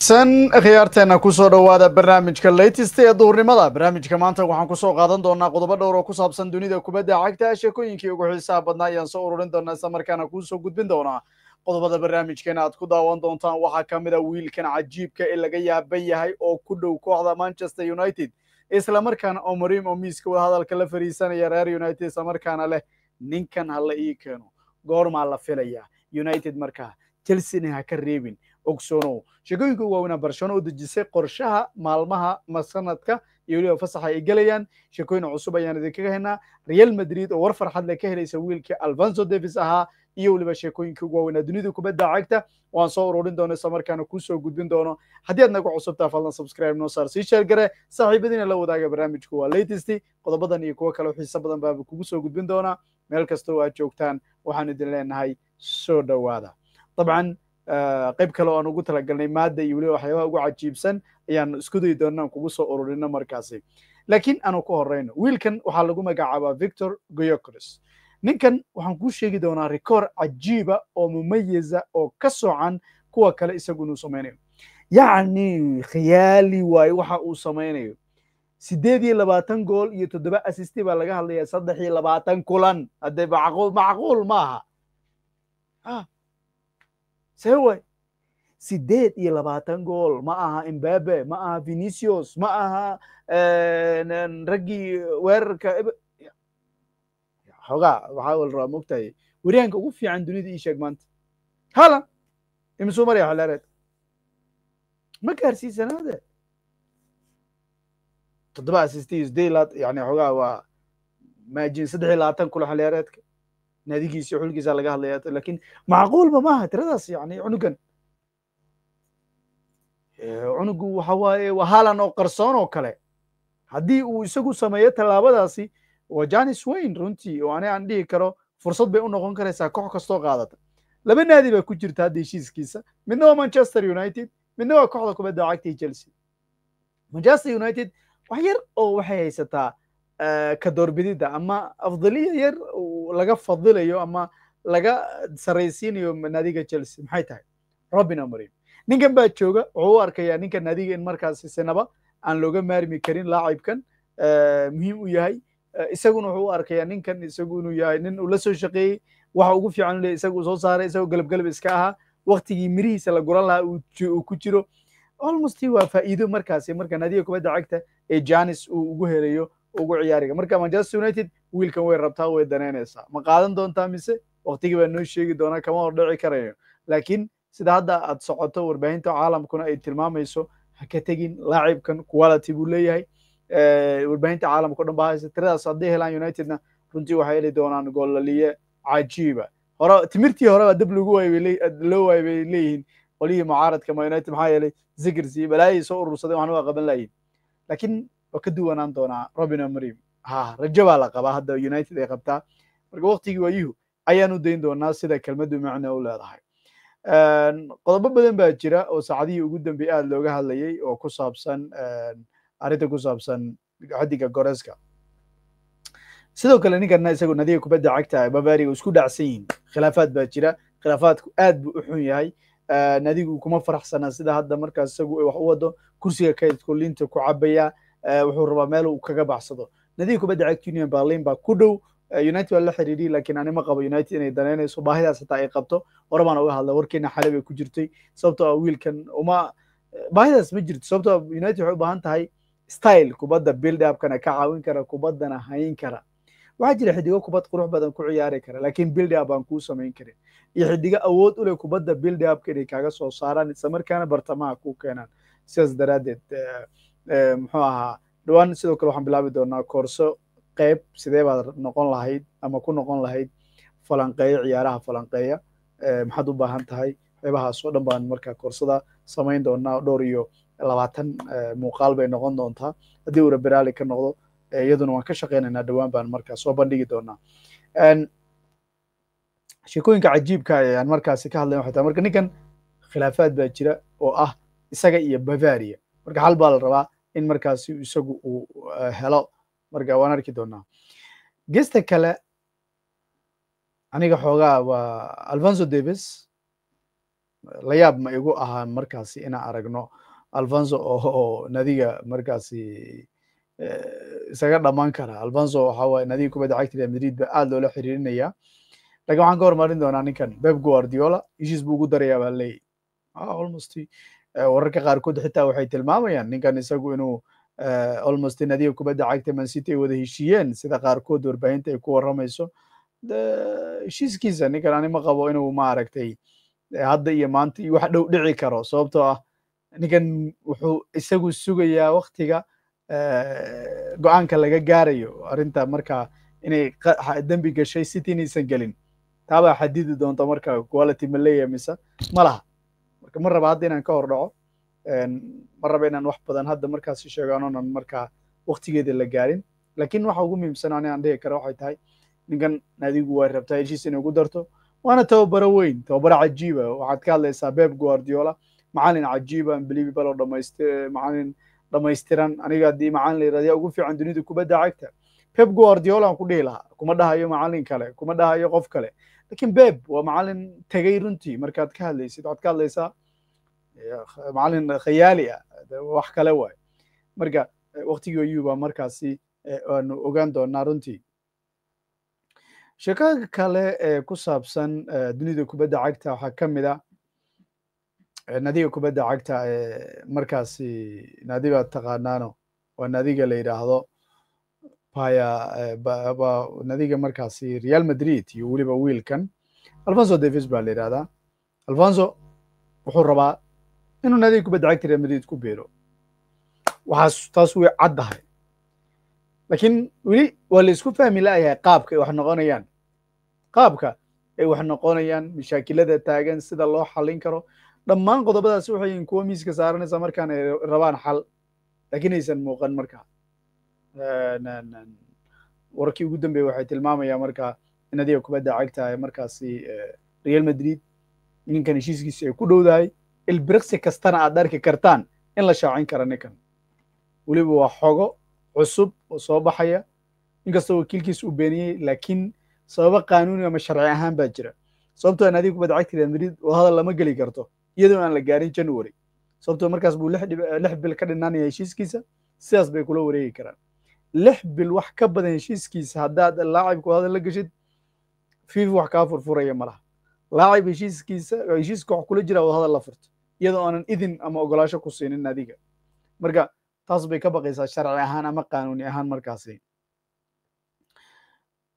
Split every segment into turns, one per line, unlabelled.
san khiyaarteenna kusoo dhawaada barnaamijka latest ee duurnimada barnaamijka maanta waxaan kusoo qaadan doonaa qodobo dhowr oo ku saabsan dunida kubadda cagta sheekooyinkii ugu xiisaha badnaa ayaan soo ururin doonaa islamarkaana kuusoo gudbin doonaa qodobada barnaamijkeena aad ku daawan doontaan waxaa ka mid a ah wiilkan cajiibka ee laga yaaban yahay oo ku dhow kooxda manchester united islamarkaana omarim oo miiska wadahadalka la fariisanaya reer united islamarkaana leh ninkan hala ii keeno goormaa la filaya united markaa chelsena ha ka reebin ogsoonow sheekooyinka waa waaweynaa barshano oo dejisay qorshaha maalmaha masanadka iyo weliba fasaxa ay gelayaan sheekooyin cusub ayaan idinkaga haynaa real madrid oo war farxad leh ka helaysa wiilkii alfonso davis ahaa iyo weliba sheekooyinka ugu waaweynaa dunida kubadda cagta waan soo ururin doono isla markaana kuusoo gudbin doono haddii aad nagu cusubtaa fadlan subscribe noo saar sii sheergare saaxiibadiina la wadaaga barnaamijku waa latest qodobadan iyo kuwo kale xiisa badan baaba kugu soo gudbin doonaa meel kasta oo aad joogtaan waxaan idin leenahay soo dhowaada dabcan Eh, qayb kale o aan ugu talagalnay maada iyo weliba waxyaabaha ugu cajiibsan ayaan isku iskuday doonna aan kugu soo ururino markaasi laakiin aanu ku horeyno wiilkan waxaa lagu magacaabaa victor goyocris ninkan waxaan kuu sheegi doonaa rikoor cajiiba oo mumayaza oo ka socan kuwa kale isagunuu samaynayo yacni khiyaali waaye waxa uu samaynayo sideed iyo labaatan gool iyo toddoba asisti baa laga hadlayaa saddex iyo labaatan kulan hadde macquul maaha ah, see sideed iyo labaatan gool ma aha imbabe ma aha vinicius ma aha eh, raggii weerarka xoogaa waxaa wal rabaa mogtahay weryahanka ugu fiican dunida ii sheeg maanta halan imisuu maraya xolaareed ma gaarsiisanaade toddoba assistiyus daylat yani xoogaa waa maajin saddex iyo labaatan kula xolaareedka naadigiisa xulgiisa laga hadlaya lakin macquulba maaha tiradaas yani cunugan cunugu waxa waaye waa oo qarsoon oo kale haddii uu isagu sameeyo tallaabadaasi waa janis wayne runtii oo ani aan dhihi karo fursad bay u noqon karaysaa koox kastoo qaadata laba naadi baa ku jirta hadda heshiiskiisa midna waa manchester united midna waa kooxda kubadda cagta iyo chelsea manchester united wax yar oo waxay haysataa ka doorbididda ama afdaliya yar laga fadilayo ama laga saraysiinayo naadiga chelsea maxay tahay robin amorim ninkan baa jooga wuxuu u arkayaa ninka naadiga in markaas isinaba aan looga maarmi karin laacibkan eh, muhiim u yahay eh, isaguna wuxuu u arkayaa ninkan isagu inuu yahay nin uu soo shaqeeyey waxa ugu fiican le isaga soo saaray isagoo galabgalab iska ahaa waktigii mirihiisa la guran lahaa uu ku jiro almost waa faa'iido markaasi marka naadiga kubadda cagta ee janis uu ugu helayo ugu ciyaariga marka manchester united wiilkan way rabtaa way daneynaysaa ma qaadan doontaa mise waktigii noo sheegi doonaa kama hordhaci karayo laakiin sida hadda aad socoto warbaahinta caalamkuna ay tilmaamayso ha ka tegin laacibkan quality buu leeyahay eh, warbaahinta caalamka o dhan baa haysa tiradaas hadday helaan unitedna runtii waxay heli doonaan goolaliye cajiiba hore timirtii hore baa dab lagu waayay loo bay leeyihiin qolihii mucaaradka ma united maxaa yeelay zikirsi balaayay soo urursaday waxna waa qaban laayihin laakiin waa ka duwanaan doonaa robin amorim ha rajo baa la qabaa hadda united ay qabtaa marka waktigii waayuhu ayaan dayn doonaa sida kelmaddu macno u leedahay qodobo badan baa jira oo saacadihii ugu dambey aad looga hadlayay oo ku saabsan arrinta ku saabsan xadiga goreska sidoo kale ninkanna isagu nadiga kubadda cagta bavaria isku dhacsan yihin khilaafaad baa jira khilaafaadku aad buu u xun yahay nadigu kuma faraxsana sida hadda markaas isagu wax u wado kursiga kaydku ku cabaya wuxuu rabaa meel uu kaga baxsado nadiir kubadda cagta union berlin baa ku dhow eh, united waa la xiriiriyey laakiin anima qabo united inay danaynayso baahidaas hataa ay qabto hore uga hadla warkeena xale bay ku jirtay sababtoo ah wiilkan uma eh, baahidaas ma jirto sababtoo ah united waxay u baahan tahay style kubadda build ka caawin kara kubaddana hayn kara waxaa jira xidigo kubad qurux badan ku ciyaari kara laakiin build aan kuu samayn karin iyo xidigo awood u leh kubadda build inay kaaga soo saaraan islamarkaana bartamaha ku keenaan sidaas daraaddeed eh, muxuu ahaa dhowaan sidoo kale waxaan bilaabi doonaa koorso qeyb sidee baad noqon lahayd ama ku noqon lahayd falanqeeyo ciyaaraha falanqeeya maxaad u baahan tahay waxyaabahaas dhan baan marka koorsada samayn doonaa dhowr iyo labaatan muuqaal bay noqon doontaa haddii uura beraali ka noqdo iyaduna waan ka shaqaynaynaa dhowaan baan markaa soo bandhigi doonaa sheekooyinka cajiibka aan markaasi ka hadlayn waxay marka ninkan khilaafaad baa jira oo ah isaga iyo bavaria marka xal baa la rabaa in markaasi isagu uu eh, helo marka waan arki doonaa gesta kale aniga xoogaa waa alfonso davis la yaab ma igu ahaa markaasi inaan aragno alfonso oo nadiga markaasi eh, isaga dhammaan kara alfonso waxa nadiga kubadda cagta real madrid ba aad loola xiriirinaya lakin waxaan ka hormarin doonaa ninkan beb guardiola ishiis buu ugu darayaa baa leeyay ah, almost wararka qaarkood xitaa waxay tilmaamayaan ninkan isagu inuu almost nadiga kubadda cagta mancity ay wada heshiiyeen sida qaarkood warbaahinta ay ku waramayso heshiiskiisa ninkan ani ma qabo inuu maaragtay hadda iyo maanta wax dhow dhici karo sababtoo ah ninkan wuxuu isagu sugayaa waktiga go-aanka laga gaarayo arinta markaa inay dembi gashay city inaysan gelin taabaa xadidi doonta marka quality ma leeyahay mise ma laha marka ma raba hadda inaan ka hordhaco dhaco ma raba inaan wax badan hadda markaasi sheegaanoonan markaa waktigeeda la gaarin lakin waxa ugu muhiimsan ani aan dhihi kara waxay tahay ninkan adigu waa rabtaa heshiis inay ugu darto waana tababaro weyn tababaro cajiiba ah. waxaad ka hadlaysaa beb guardiola macalin cajiiba ah, unbelievable oo dhamaystir aniga haddii macalin la ugu fiican dunida kubadda cagta beb guardiola aan ku dhihi lahaa kuma dhahayo macalin kale kuma dhahayo qof kale lakin beb waa macalin tegey runtii markaad ka hadlaysid waxaad ka hadlaysaa macalin khayaali ah wax kale waayo marka waktigii oyu baa markaasi aanu ogaan doonaa runtii sheekada kale ee ku saabsan dunida kubadda cagta waxaa ka mid a naadiga kubadda cagta ee markaasi naadi baad taqaanaano waa naadiga la yidhaahdo paya naadiga markaasi real madrid iyo weliba wiilkan alfonso davis baa la yidhahdaa alfonso wuxuu rabaa inuu nadiig kubadda cagta real madrid ku beero taas way caddahay laakiin weli waa la isku fahmi la'yahay qaabka ay wax noqonayaan qaabka ay wax noqonayaan mashaakilada taagan sida loo xalin karo dhammaan qodobadaasi waxay yihiin kuwo miiska saaranaysa markaan ay eh, rabaan xal laakiin aysan muuqan markaa warkii ugu dambeeya waxay tilmaamayaa markaa in adiga kubadda cagta ay markaasi eh, real madrid ninkan heshiiskiisa ay ku dhowdahay ilbiriqsi kastana aad arki kartaan in la shaacin kara ninkan weliba waa xogo cusub oo soo baxaya inkastoo wakiilkiis uu beeniyey laakiin sababo qaanuuni ama sharci ahaan baa jira sababtoo aan adiga kubadda real madrid wadahadal lama geli karto iyadoo aan la gaarin january sababtoo markaas buu lix bil ka dhinaanaya heshiiskiisa sidaas bay kula wareegi karaan lix bil wax ka badan heshiiskiisa haddaad laacibka wadahadal la geshid fifa wax kaa furfuraya malaha laacib heshiiskiisa heshiiska wax kula jira wadahadal la furto iyadoo aanan idin ama ogolaasho ku siinin adiga marka taas bay ka baqaysaa sharci ahaan ama qanuuni ahaan markaasi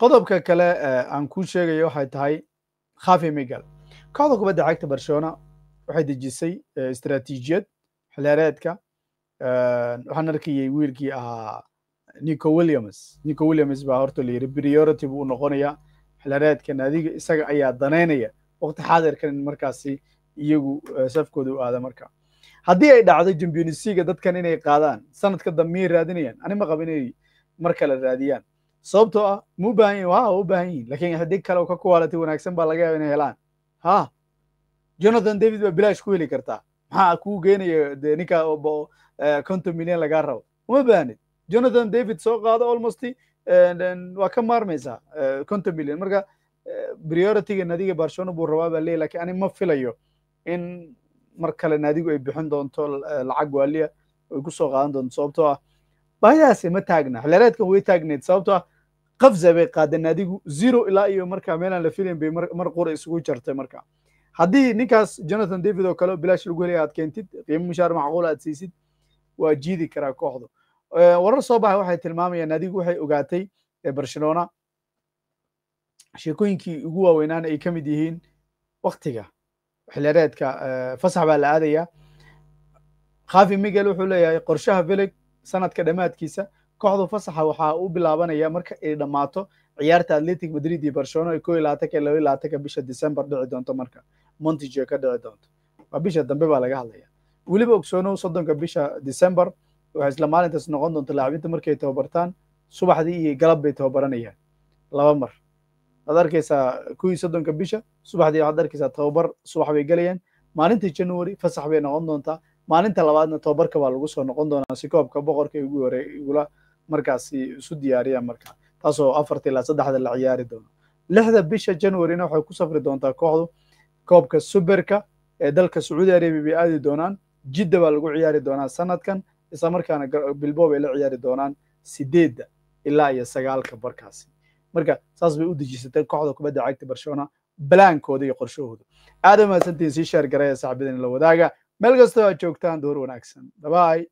qodobka kale aan kuu sheegayo waxay tahay khafi migal kooxda kubadda cagta barcelona waxay dejisay eh, istaraatiijiyad xilheereedka eh, waxaan arkayay wiilkii ahaa nico williams nico williams baa horta layidhi priority buu u noqonayaa xilheereedka naadiga isaga ayaa danaynaya waqti xaadirkan in markaasi iyagu eh, safkooda u aada marka haddii ay dhacdo jambionsega dadkan inay qaadaan sanadka dambmiyay raadinayaan ani ma inay mar kale raadiyaan sababtoo ah ma u baahan yihin waa u baahan yihin lakiin haddii kale ka kuwaalati wanaagsan baa laga yaaba inay helaan ha jonathan david baa bilaash ku heli kartaa maxaa kuu geenaya ninka eh, konton milyan lagaa rabo uma baahnid jonathan david soo qaado almost eh, waa ka maarmaysaa konton milyan marka priorityga nadiga barcelona buu rabaa baa leeyahy lakiin ani ma filayo in mar kale naadigu ay bixin doonto eh, lacag waaliya ay ku soo qaadan doonto sababtoo ah baahidaasi ma taagna xillireedkan way taagneed sababtoo ah qafza bay qaadeen naadigu zero ilaa iyo marka meelaan la filayn bay mar qura isugu jartay marka haddii ninkaas jonathan david oo kale bilaash lagu helaya aad keentid qiimo mushaar macquul aad siisid waa jiidi karaa kooxdu eh, warar soo baxay waxay tilmaamayaan naadigu waxay ogaatay eh, barcelona sheekooyinkii ugu waaweynaan ay ka mid yihiin waktiga xilyareedka eh, fasax baa la aadaya khafi migel wuxuu leeyahay qorshaha velig sanadka dhammaadkiisa kooxdu fasaxa waxaa u bilaabanaya marka ay dhammaato ciyaarta atletic madrid iyo barcelona ee koo iyo labaatanka iyo bisha december dhici doonto marka montijo ka dhici doonto waa bisha dambe baa laga hadlaya weliba ogsoonow soddonka bisha december waxay isla maalintaas noqon doonto laacibinta markay tababartaan subaxdii iyo galab bay tababaranayaan laba mar waxaad arkaysaa kuwii soddonka bisha subaxdii waxaad arkaysaa tababar subax bay gelayaan maalintii january fasax bay noqon doontaa maalinta labaadna tababarka baa lagu soo noqon doonaa si koobka boqorka ugu hore igula markaasi isu diyaariyaan marka taasoo afarta ilaa saddexda la ciyaari doono lixda bisha januaryna waxay ku safri doontaa kooxdu koobka suberka ee dalka sacuudi arabia bay aadi doonaan jidda baa lagu ciyaari doonaa sanadkan isla markaana bilbow bay la ciyaari doonaan sideedda ilaa iyo sagaalka barkaasi marka saas bay u dejisatay kooxda kubadda cagta barcelona balaankooda iyo qorshahooda aada u mahadsantiin sii sheer garaya saaxibadan la wadaaga meel kastoo aad joogtaan door wanaagsan dabaay